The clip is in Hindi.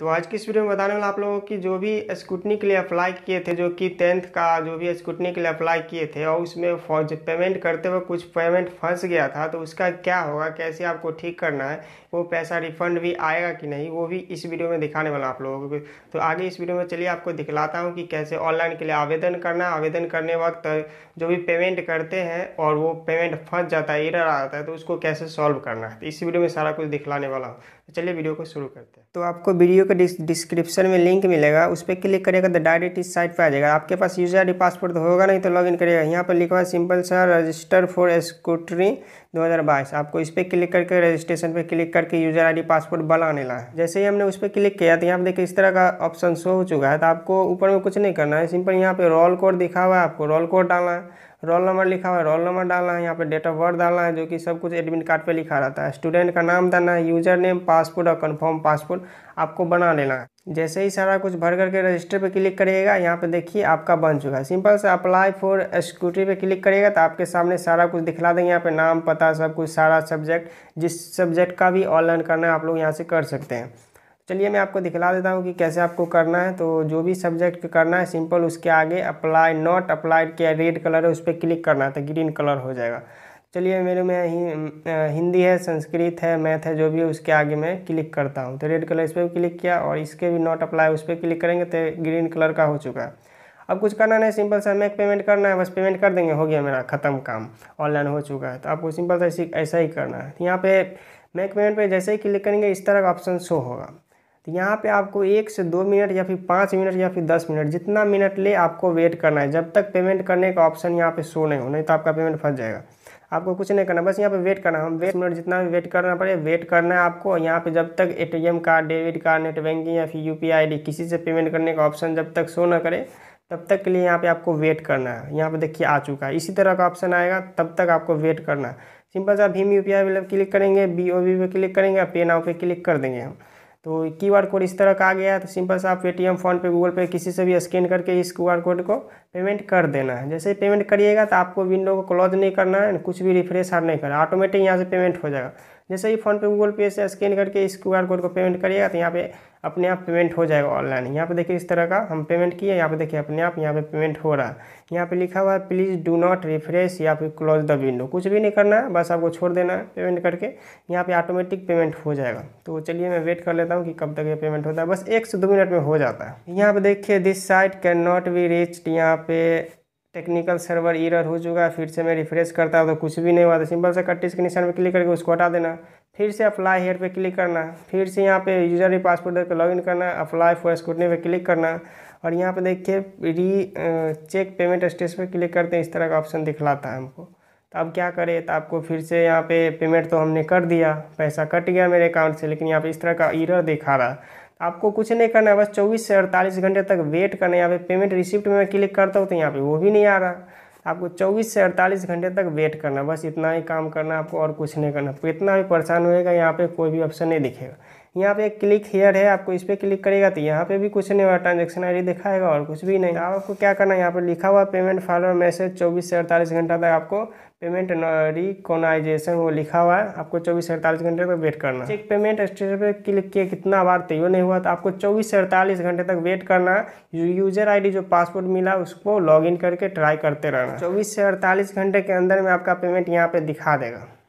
तो आज की इस वीडियो में बताने वाला आप लोगों की जो भी स्कूटनी के लिए अप्लाई किए थे जो कि टेंथ का जो भी स्कूटनी के लिए अप्लाई किए थे और उसमें फौज पेमेंट करते हुए कुछ पेमेंट फंस गया था तो उसका क्या होगा कैसे आपको ठीक करना है वो पैसा रिफंड भी आएगा कि नहीं वो भी इस वीडियो में दिखाने वाला आप लोगों को तो आगे इस वीडियो में चलिए आपको दिखलाता हूँ कि कैसे ऑनलाइन के लिए आवेदन करना है आवेदन करने वक्त जो भी पेमेंट करते हैं और वो पेमेंट फंस जाता है इरर आता है तो उसको कैसे सॉल्व करना है तो इस वीडियो में सारा कुछ दिखलाने वाला हूँ तो चलिए वीडियो को शुरू करते हैं तो आपको वीडियो को डिस्क्रिप्शन में लिंक मिलेगा उस पर क्लिक करेगा तो डायरेक्ट इस साइट पर आ जाएगा आपके पास यूजर आई पासपोर्ट तो होगा नहीं तो लॉगिन करेगा यहाँ पर लिखा हुआ सिंपल सा रजिस्टर फॉर स्कूटरी 2022 आपको इस पर क्लिक करके रजिस्ट्रेशन पर क्लिक करके यूजर आई पासपोर्ट बनाने ला है जैसे ही हमने उस पर क्लिक किया तो यहाँ पर देखिए इस तरह का ऑप्शन शो हो चुका है तो आपको ऊपर में कुछ नहीं करना है सिंपल यहाँ पर रोल कोड दिखा हुआ है आपको रोल कोड डालना है रोल नंबर लिखा हुआ है रोल नंबर डालना है यहाँ पे डेट ऑफ बर्थ डालना है जो कि सब कुछ एडमिट कार्ड पे लिखा रहता है स्टूडेंट का नाम डालना है यूजर नेम पासपोर्ट और कन्फर्म पासपोर्ट आपको बना लेना है जैसे ही सारा कुछ भर करके रजिस्टर पे क्लिक करिएगा यहाँ पे देखिए आपका बन चुका है सिंपल से अप्लाई फॉर स्कूटी पे क्लिक करिएगा तो आपके सामने सारा कुछ दिखला देंगे यहाँ पे नाम पता सब कुछ सारा सब्जेक्ट जिस सब्जेक्ट का भी ऑनलाइन करना है आप लोग यहाँ से कर सकते हैं चलिए मैं आपको दिखला देता हूँ कि कैसे आपको करना है तो जो भी सब्जेक्ट करना है सिंपल उसके आगे अप्लाई नॉट अप्लाइड किया रेड कलर है उस पर क्लिक करना है तो ग्रीन कलर हो जाएगा चलिए मेरे में हिंदी है संस्कृत है मैथ है जो भी उसके आगे मैं क्लिक करता हूँ तो रेड कलर इस पर भी क्लिक किया और इसके भी नॉट अप्लाई उस पर क्लिक करेंगे तो ग्रीन कलर का हो चुका है अब कुछ करना नहीं सिंपल सा मेक पेमेंट करना है बस पेमेंट कर देंगे हो गया मेरा ख़त्म काम ऑनलाइन हो चुका है तो आपको सिंपल सा ऐसा ही करना है यहाँ पे मेक पेमेंट पे जैसे ही क्लिक करेंगे इस तरह का ऑप्शन शो होगा तो यहाँ पे आपको एक से दो मिनट या फिर पाँच मिनट या फिर दस मिनट जितना मिनट ले आपको वेट करना है जब तक पेमेंट करने का ऑप्शन यहाँ पे शो नहीं हो नहीं तो आपका पेमेंट फंस जाएगा आपको कुछ नहीं करना बस यहाँ पे वेट करना हम वेट मिनट जितना भी वेट करना पड़े वेट करना है आपको यहाँ पे जब तक ATM card debit card net banking या फिर यू पी किसी से पेमेंट करने का ऑप्शन जब तक शो ना करे तब तक के लिए यहाँ पे आपको वेट करना है यहाँ पे देखिए आ चुका है इसी तरह का ऑप्शन आएगा तब तक आपको वेट करना है सिंपल सा Bhim U P I click करेंगे बी ओ वी पे क्लिक करेंगे पे नाव पे क्लिक कर देंगे हम तो क्यू आर कोड इस तरह का आ गया तो सिंपल सा आप पेटीएम फ़ोनपे गूगल पे किसी से भी स्कैन करके इस क्यू आर कोड को पेमेंट कर देना है जैसे पेमेंट करिएगा तो आपको विंडो को क्लोज नहीं करना है कुछ भी रिफ्रेश हर नहीं करना ऑटोमेटिक यहाँ से पेमेंट हो जाएगा जैसे ही फ़ोन पे गूगल पे से स्कैन करके इस क्यू कोड को पेमेंट करिएगा तो यहाँ पे अपने आप पेमेंट हो जाएगा ऑनलाइन यहाँ पे देखिए इस तरह का हम पेमेंट किए यहाँ पे देखिए अपने आप यहाँ पे पेमेंट हो रहा है यहाँ पे लिखा हुआ है प्लीज़ डू नॉट रिफ्रेश या फिर क्लोज द विंडो कुछ भी नहीं करना है बस आपको छोड़ देना है पेमेंट करके यहाँ पे ऑटोमेटिक पेमेंट हो जाएगा तो चलिए मैं वेट कर लेता हूँ कि कब तक ये पेमेंट होता है बस एक से दो मिनट में हो जाता है यहाँ पे देखिए this site can not be reached यहाँ पे टेक्निकल सर्वर ईरर हो चुका है फिर से मैं रिफ्रेश करता हूँ तो कुछ भी नहीं हुआ तो सिंपल से कट्टिस के निशान पर क्लिक करके उसको हटा देना फिर से अप्लाई हेयर पे क्लिक करना फिर से यहाँ पे यूजर पासपोर्ट देकर लॉग इन करना अप्लाई फॉर स्कूटनी पे क्लिक करना और यहाँ पे देखिए री चेक पेमेंट स्टेटस पे क्लिक करते हैं इस तरह का ऑप्शन दिखलाता है हमको तो अब क्या करें तो आपको फिर से यहाँ पे पेमेंट तो हमने कर दिया पैसा कट गया मेरे अकाउंट से लेकिन यहाँ पे इस तरह का ईरर दिखा रहा आपको कुछ नहीं करना है बस चौबीस से अड़तालीस घंटे तक वेट करना है यहाँ पे पेमेंट रिसिप्ट में मैं क्लिक करता हूँ तो यहाँ पे वो भी नहीं आ रहा आपको 24 से 48 घंटे तक वेट करना है बस इतना ही काम करना है आपको और कुछ नहीं करना इतना भी परेशान होएगा यहाँ पे कोई भी ऑप्शन नहीं दिखेगा यहाँ पे क्लिक हेयर है आपको इस पर क्लिक करेगा तो यहाँ पे भी कुछ नहीं होगा ट्रांजेक्शन आई दिखाएगा और कुछ भी नहीं आपको क्या करना है यहाँ पर लिखा हुआ पेमेंट फॉलोअर मैसेज चौबीस से अड़तालीस घंटा तक आपको पेमेंट रिकोनाइजेशन वो लिखा हुआ है आपको चौबीस से अड़तालीस घंटे तक वेट करना चेक एक पेमेंट स्टेटस पे क्लिक किया कितना बार तैयो नहीं हुआ तो आपको चौबीस से अड़तालीस घंटे तक वेट करना यूजर आई जो पासवर्ड मिला उसको लॉग करके ट्राई करते रहना चौबीस से अड़तालीस घंटे के अंदर में आपका पेमेंट यहाँ पर दिखा देगा